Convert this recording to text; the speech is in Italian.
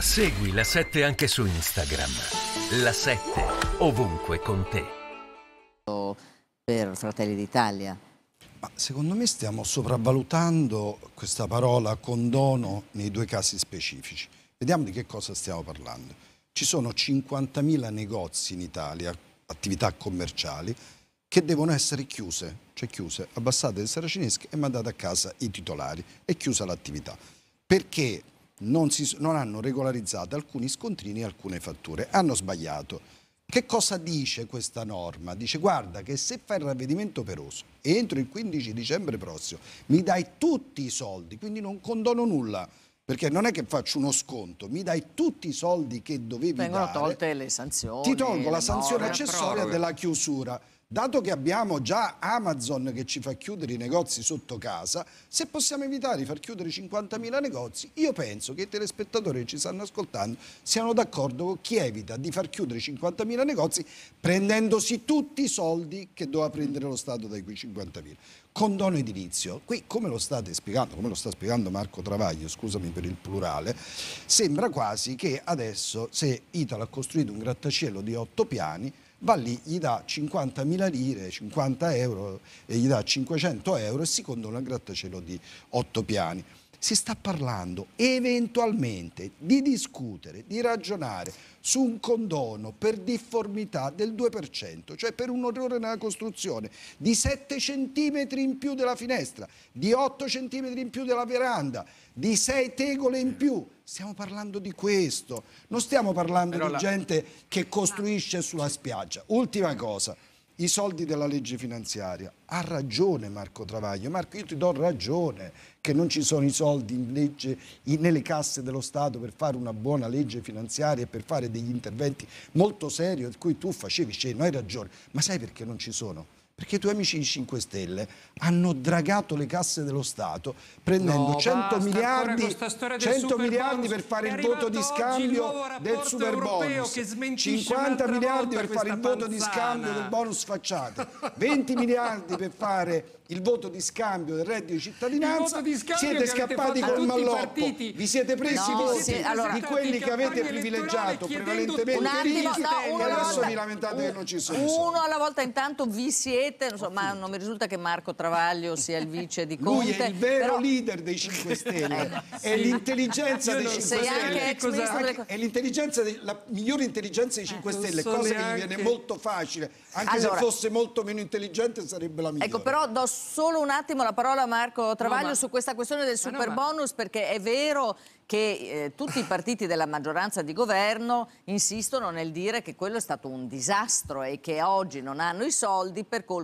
Segui la 7 anche su Instagram. La 7 ovunque con te. Per Fratelli d'Italia. Ma secondo me stiamo sopravvalutando questa parola condono nei due casi specifici. Vediamo di che cosa stiamo parlando. Ci sono 50.000 negozi in Italia, attività commerciali, che devono essere chiuse, cioè chiuse, abbassate le saracinesche e mandate a casa i titolari e chiusa l'attività. Perché non, si, non hanno regolarizzato alcuni scontrini e alcune fatture, hanno sbagliato. Che cosa dice questa norma? Dice guarda che se fai il ravvedimento peroso e entro il 15 dicembre prossimo mi dai tutti i soldi, quindi non condono nulla, perché non è che faccio uno sconto, mi dai tutti i soldi che dovevi Vengono dare. Vengono tolte le sanzioni. Ti tolgo la sanzione accessoria della chiusura. Dato che abbiamo già Amazon che ci fa chiudere i negozi sotto casa, se possiamo evitare di far chiudere 50.000 negozi, io penso che i telespettatori che ci stanno ascoltando siano d'accordo con chi evita di far chiudere 50.000 negozi prendendosi tutti i soldi che doveva prendere lo Stato dai quei 50.000. Condono edilizio, qui come lo state spiegando, come lo sta spiegando Marco Travaglio, scusami per il plurale, sembra quasi che adesso se Italo ha costruito un grattacielo di otto piani, va lì, gli dà 50.000 lire, 50 euro e gli dà 500 euro e si condona un grattacielo di 8 piani. Si sta parlando eventualmente di discutere, di ragionare su un condono per difformità del 2%, cioè per un errore nella costruzione di 7 cm in più della finestra, di 8 cm in più della veranda, di 6 tegole in più. Stiamo parlando di questo, non stiamo parlando Però di la... gente che costruisce sulla spiaggia. Ultima cosa, i soldi della legge finanziaria. Ha ragione Marco Travaglio. Marco, io ti do ragione che non ci sono i soldi legge, nelle casse dello Stato per fare una buona legge finanziaria e per fare degli interventi molto seri di cui tu facevi scena. Hai ragione. Ma sai perché non ci sono? Perché i tuoi amici di 5 Stelle hanno dragato le casse dello Stato prendendo no, 100 miliardi, 100 miliardi per fare il voto di scambio del Super Bonus, 50 miliardi per fare il voto di scambio del bonus facciate, 20 miliardi per fare il voto di scambio del reddito di cittadinanza, di siete scappati col malloppo, vi siete presi no, voti sì, allora, di quelli che avete privilegiato prevalentemente i ricchi no, e adesso volta, vi lamentate un, che non ci sono. Uno alla volta intanto vi siete Letta, non, so, ma non mi risulta che Marco Travaglio sia il vice di Conte. Lui è il vero però... leader dei 5 eh, Stelle, eh, sì. è l'intelligenza dei 5 Stelle. Delle... È l'intelligenza, la migliore intelligenza dei 5 eh, Stelle, so cosa neanche... che gli viene molto facile, anche allora, se fosse molto meno intelligente sarebbe la ecco, migliore. Ecco, però do solo un attimo la parola a Marco Travaglio no, ma... su questa questione del super bonus, perché è vero che eh, tutti i partiti della maggioranza di governo insistono nel dire che quello è stato un disastro e che oggi non hanno i soldi per colpa